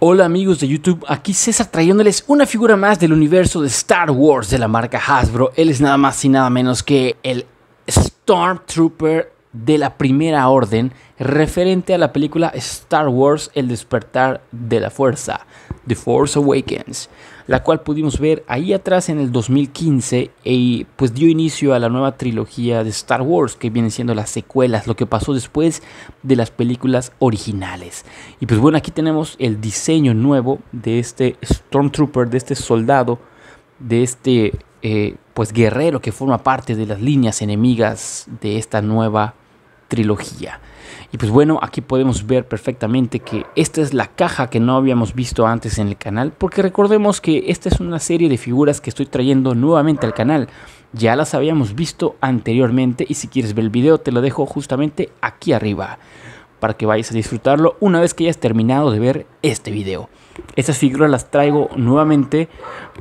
Hola amigos de YouTube, aquí César trayéndoles una figura más del universo de Star Wars de la marca Hasbro. Él es nada más y nada menos que el Stormtrooper de la Primera Orden referente a la película Star Wars El despertar de la fuerza, The Force Awakens la cual pudimos ver ahí atrás en el 2015 y pues dio inicio a la nueva trilogía de Star Wars que vienen siendo las secuelas, lo que pasó después de las películas originales. Y pues bueno, aquí tenemos el diseño nuevo de este Stormtrooper, de este soldado, de este eh, pues guerrero que forma parte de las líneas enemigas de esta nueva trilogía. Y pues bueno, aquí podemos ver perfectamente que esta es la caja que no habíamos visto antes en el canal, porque recordemos que esta es una serie de figuras que estoy trayendo nuevamente al canal. Ya las habíamos visto anteriormente y si quieres ver el video te lo dejo justamente aquí arriba para que vayas a disfrutarlo una vez que hayas terminado de ver este video. Estas figuras las traigo nuevamente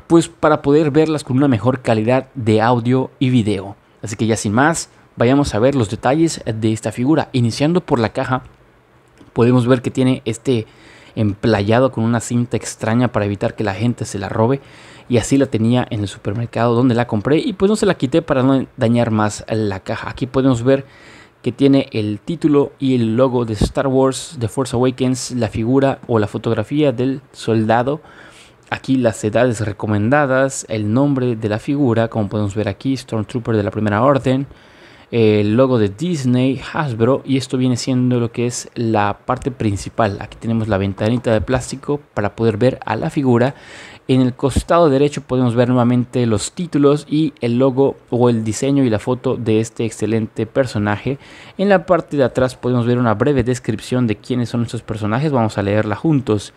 pues para poder verlas con una mejor calidad de audio y video. Así que ya sin más, vayamos a ver los detalles de esta figura. Iniciando por la caja, podemos ver que tiene este emplayado con una cinta extraña para evitar que la gente se la robe y así la tenía en el supermercado donde la compré y pues no se la quité para no dañar más la caja. Aquí podemos ver que tiene el título y el logo de Star Wars, The Force Awakens, la figura o la fotografía del soldado. Aquí las edades recomendadas, el nombre de la figura, como podemos ver aquí, Stormtrooper de la Primera Orden, el logo de Disney, Hasbro y esto viene siendo lo que es la parte principal. Aquí tenemos la ventanita de plástico para poder ver a la figura. En el costado derecho podemos ver nuevamente los títulos y el logo o el diseño y la foto de este excelente personaje. En la parte de atrás podemos ver una breve descripción de quiénes son estos personajes. Vamos a leerla juntos.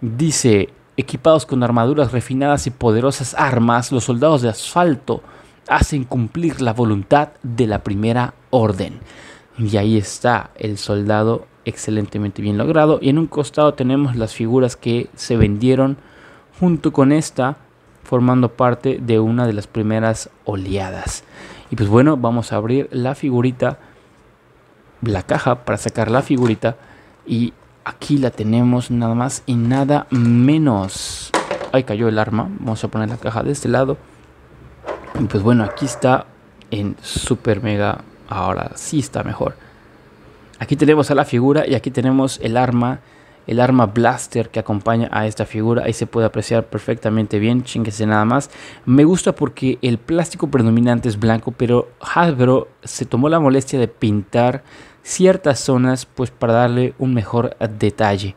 Dice, equipados con armaduras refinadas y poderosas armas, los soldados de asfalto hacen cumplir la voluntad de la primera orden. Y ahí está el soldado excelentemente bien logrado. Y en un costado tenemos las figuras que se vendieron junto con esta, formando parte de una de las primeras oleadas. Y pues bueno, vamos a abrir la figurita, la caja para sacar la figurita. Y aquí la tenemos nada más y nada menos. Ahí cayó el arma. Vamos a poner la caja de este lado pues bueno, aquí está en Super Mega. Ahora sí está mejor. Aquí tenemos a la figura y aquí tenemos el arma, el arma blaster que acompaña a esta figura. Ahí se puede apreciar perfectamente bien, chinguese nada más. Me gusta porque el plástico predominante es blanco, pero Hasbro se tomó la molestia de pintar ciertas zonas pues para darle un mejor detalle.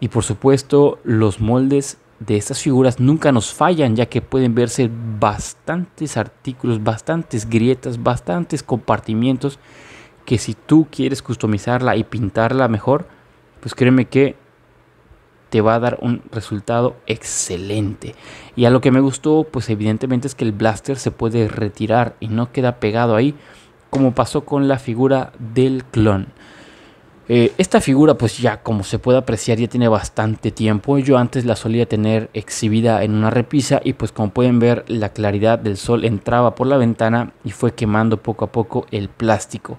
Y por supuesto los moldes de estas figuras nunca nos fallan, ya que pueden verse bastantes artículos, bastantes grietas, bastantes compartimientos que si tú quieres customizarla y pintarla mejor, pues créeme que te va a dar un resultado excelente. Y a lo que me gustó, pues evidentemente es que el blaster se puede retirar y no queda pegado ahí, como pasó con la figura del clon. Eh, esta figura, pues ya como se puede apreciar, ya tiene bastante tiempo. Yo antes la solía tener exhibida en una repisa y pues como pueden ver, la claridad del sol entraba por la ventana y fue quemando poco a poco el plástico.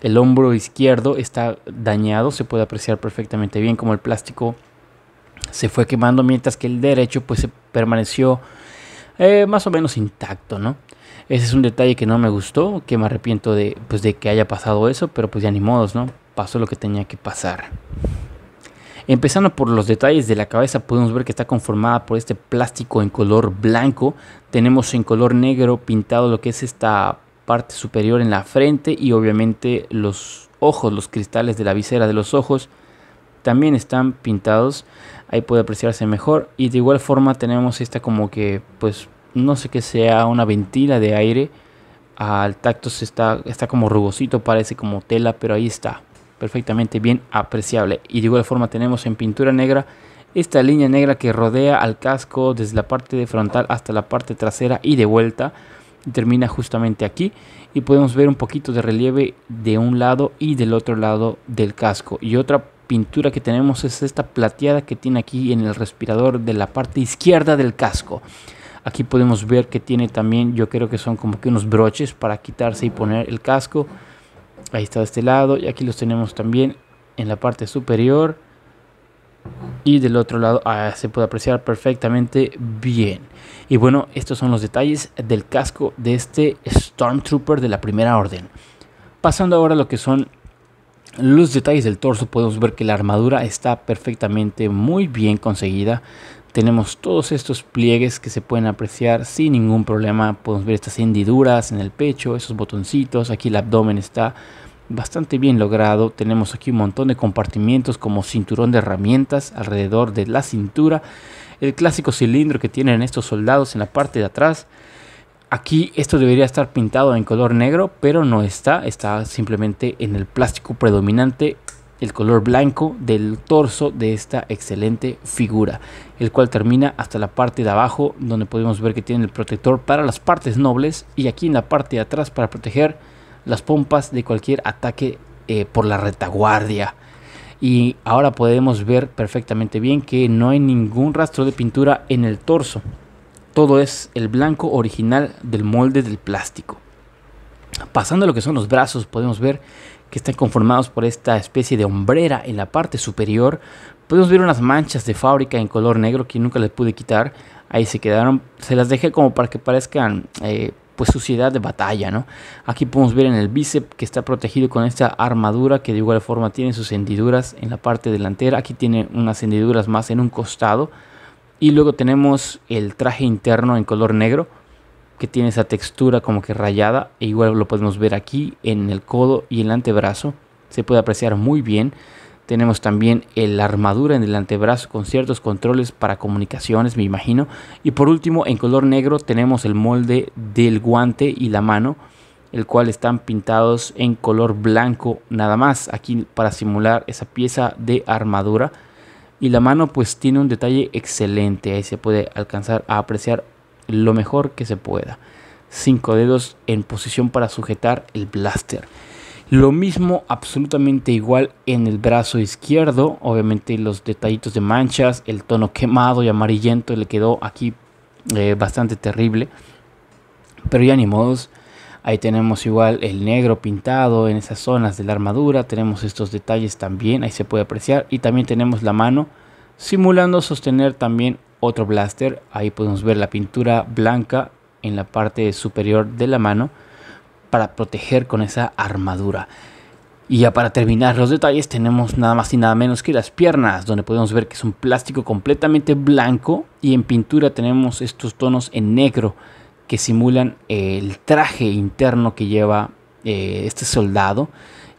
El hombro izquierdo está dañado, se puede apreciar perfectamente bien como el plástico se fue quemando, mientras que el derecho pues se permaneció eh, más o menos intacto, ¿no? Ese es un detalle que no me gustó, que me arrepiento de, pues, de que haya pasado eso, pero pues ya ni modos, ¿no? pasó lo que tenía que pasar. Empezando por los detalles de la cabeza, podemos ver que está conformada por este plástico en color blanco. Tenemos en color negro pintado lo que es esta parte superior en la frente y obviamente los ojos, los cristales de la visera de los ojos también están pintados. Ahí puede apreciarse mejor y de igual forma tenemos esta como que pues no sé qué sea una ventila de aire. Al tacto se está, está como rugosito, parece como tela, pero ahí está perfectamente bien apreciable. Y de igual forma tenemos en pintura negra esta línea negra que rodea al casco desde la parte de frontal hasta la parte trasera y de vuelta. termina justamente aquí y podemos ver un poquito de relieve de un lado y del otro lado del casco. Y otra pintura que tenemos es esta plateada que tiene aquí en el respirador de la parte izquierda del casco. Aquí podemos ver que tiene también, yo creo que son como que unos broches para quitarse y poner el casco ahí está de este lado y aquí los tenemos también en la parte superior y del otro lado ah, se puede apreciar perfectamente bien y bueno estos son los detalles del casco de este Stormtrooper de la primera orden pasando ahora a lo que son los detalles del torso podemos ver que la armadura está perfectamente muy bien conseguida tenemos todos estos pliegues que se pueden apreciar sin ningún problema. Podemos ver estas hendiduras en el pecho, esos botoncitos. Aquí el abdomen está bastante bien logrado. Tenemos aquí un montón de compartimientos como cinturón de herramientas alrededor de la cintura. El clásico cilindro que tienen estos soldados en la parte de atrás. Aquí esto debería estar pintado en color negro, pero no está. Está simplemente en el plástico predominante el color blanco del torso de esta excelente figura, el cual termina hasta la parte de abajo donde podemos ver que tiene el protector para las partes nobles y aquí en la parte de atrás para proteger las pompas de cualquier ataque eh, por la retaguardia. Y ahora podemos ver perfectamente bien que no hay ningún rastro de pintura en el torso. Todo es el blanco original del molde del plástico. Pasando a lo que son los brazos, podemos ver que están conformados por esta especie de hombrera en la parte superior. Podemos ver unas manchas de fábrica en color negro que nunca les pude quitar. Ahí se quedaron. Se las dejé como para que parezcan eh, pues suciedad de batalla, ¿no? Aquí podemos ver en el bíceps que está protegido con esta armadura que de igual forma tiene sus hendiduras en la parte delantera. Aquí tiene unas hendiduras más en un costado. Y luego tenemos el traje interno en color negro que tiene esa textura como que rayada. E igual lo podemos ver aquí en el codo y el antebrazo. Se puede apreciar muy bien. Tenemos también la armadura en el antebrazo con ciertos controles para comunicaciones, me imagino. Y por último, en color negro tenemos el molde del guante y la mano, el cual están pintados en color blanco nada más, aquí para simular esa pieza de armadura. Y la mano pues tiene un detalle excelente, ahí se puede alcanzar a apreciar lo mejor que se pueda. Cinco dedos en posición para sujetar el blaster. Lo mismo, absolutamente igual en el brazo izquierdo. Obviamente los detallitos de manchas, el tono quemado y amarillento le quedó aquí eh, bastante terrible. Pero ya ni modos. Ahí tenemos igual el negro pintado en esas zonas de la armadura. Tenemos estos detalles también, ahí se puede apreciar. Y también tenemos la mano simulando sostener también otro blaster. Ahí podemos ver la pintura blanca en la parte superior de la mano para proteger con esa armadura. Y ya para terminar los detalles tenemos nada más y nada menos que las piernas, donde podemos ver que es un plástico completamente blanco y en pintura tenemos estos tonos en negro que simulan el traje interno que lleva eh, este soldado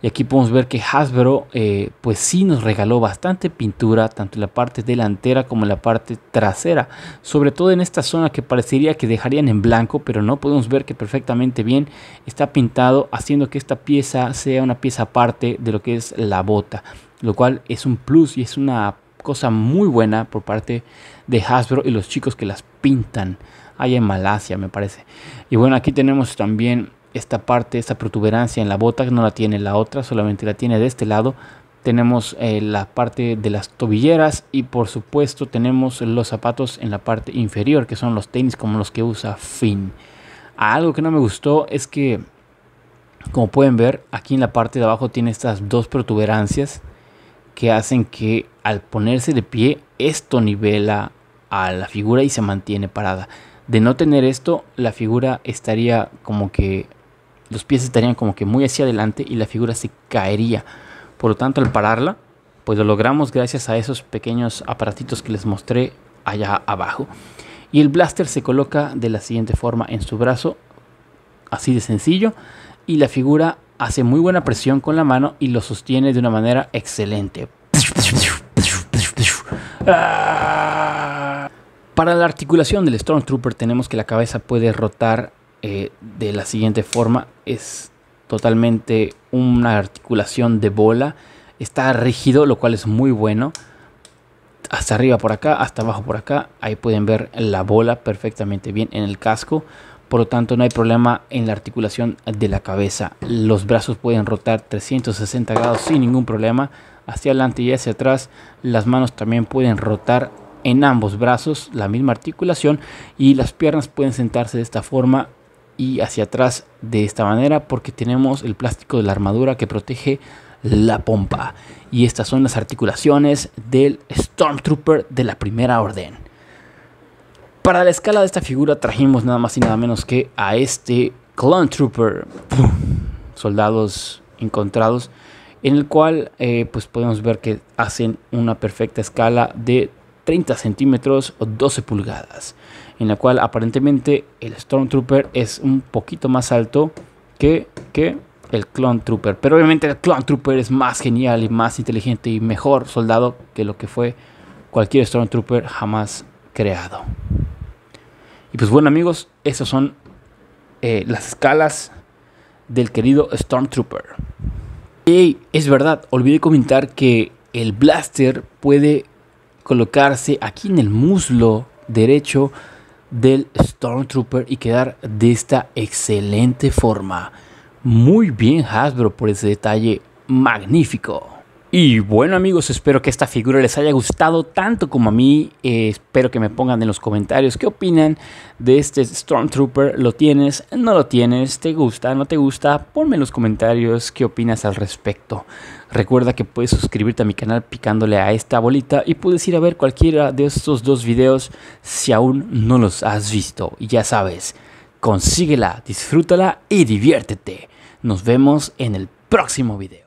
y aquí podemos ver que Hasbro eh, pues sí nos regaló bastante pintura, tanto en la parte delantera como en la parte trasera. Sobre todo en esta zona que parecería que dejarían en blanco, pero no podemos ver que perfectamente bien está pintado, haciendo que esta pieza sea una pieza aparte de lo que es la bota. Lo cual es un plus y es una cosa muy buena por parte de Hasbro y los chicos que las pintan allá en Malasia, me parece. Y bueno, aquí tenemos también esta parte, esta protuberancia en la bota, que no la tiene la otra, solamente la tiene de este lado. Tenemos eh, la parte de las tobilleras y por supuesto tenemos los zapatos en la parte inferior, que son los tenis como los que usa Finn. Algo que no me gustó es que, como pueden ver, aquí en la parte de abajo tiene estas dos protuberancias que hacen que al ponerse de pie esto nivela a la figura y se mantiene parada. De no tener esto, la figura estaría como que los pies estarían como que muy hacia adelante y la figura se caería. Por lo tanto, al pararla, pues lo logramos gracias a esos pequeños aparatitos que les mostré allá abajo. Y el blaster se coloca de la siguiente forma en su brazo, así de sencillo, y la figura hace muy buena presión con la mano y lo sostiene de una manera excelente. Para la articulación del Stormtrooper tenemos que la cabeza puede rotar eh, de la siguiente forma. Es totalmente una articulación de bola. Está rígido, lo cual es muy bueno. Hasta arriba por acá, hasta abajo por acá. Ahí pueden ver la bola perfectamente bien en el casco. Por lo tanto, no hay problema en la articulación de la cabeza. Los brazos pueden rotar 360 grados sin ningún problema. Hacia adelante y hacia atrás. Las manos también pueden rotar en ambos brazos la misma articulación. Y las piernas pueden sentarse de esta forma y hacia atrás de esta manera porque tenemos el plástico de la armadura que protege la pompa. Y estas son las articulaciones del Stormtrooper de la primera orden. Para la escala de esta figura trajimos nada más y nada menos que a este Clone Trooper, soldados encontrados, en el cual eh, pues podemos ver que hacen una perfecta escala de 30 centímetros o 12 pulgadas en la cual aparentemente el Stormtrooper es un poquito más alto que, que el Clone Trooper. Pero obviamente el Clone Trooper es más genial y más inteligente y mejor soldado que lo que fue cualquier Stormtrooper jamás creado. Y pues bueno amigos, esas son eh, las escalas del querido Stormtrooper. Y es verdad, olvidé comentar que el blaster puede colocarse aquí en el muslo derecho del Stormtrooper y quedar de esta excelente forma. Muy bien Hasbro por ese detalle magnífico. Y bueno amigos, espero que esta figura les haya gustado tanto como a mí. Eh, espero que me pongan en los comentarios qué opinan de este Stormtrooper. ¿Lo tienes? ¿No lo tienes? ¿Te gusta? ¿No te gusta? Ponme en los comentarios qué opinas al respecto. Recuerda que puedes suscribirte a mi canal picándole a esta bolita y puedes ir a ver cualquiera de estos dos videos si aún no los has visto. Y ya sabes, consíguela, disfrútala y diviértete. Nos vemos en el próximo video.